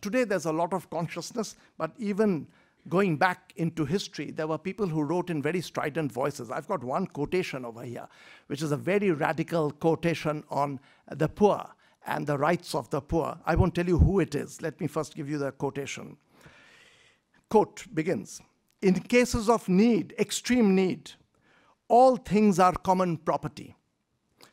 Today, there's a lot of consciousness, but even going back into history, there were people who wrote in very strident voices. I've got one quotation over here, which is a very radical quotation on the poor and the rights of the poor. I won't tell you who it is. Let me first give you the quotation. Quote begins In cases of need, extreme need, all things are common property,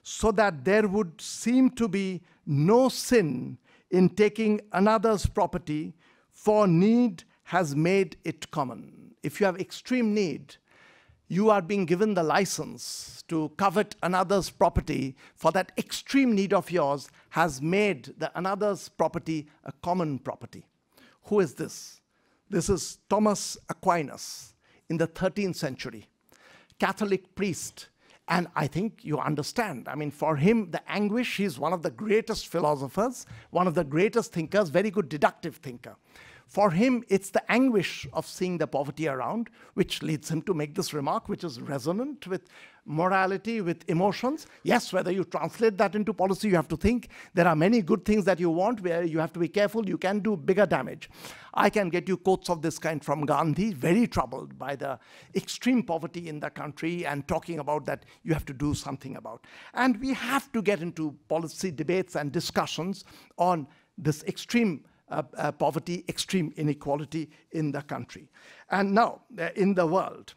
so that there would seem to be no sin in taking another's property, for need has made it common. If you have extreme need, you are being given the license to covet another's property for that extreme need of yours has made the another's property a common property. Who is this? This is Thomas Aquinas in the 13th century, Catholic priest and I think you understand. I mean, for him, the anguish, he's one of the greatest philosophers, one of the greatest thinkers, very good deductive thinker. For him, it's the anguish of seeing the poverty around, which leads him to make this remark, which is resonant with morality, with emotions. Yes, whether you translate that into policy, you have to think. There are many good things that you want where you have to be careful. You can do bigger damage. I can get you quotes of this kind from Gandhi, very troubled by the extreme poverty in the country and talking about that you have to do something about. And we have to get into policy debates and discussions on this extreme poverty, extreme inequality in the country. And now, uh, in the world,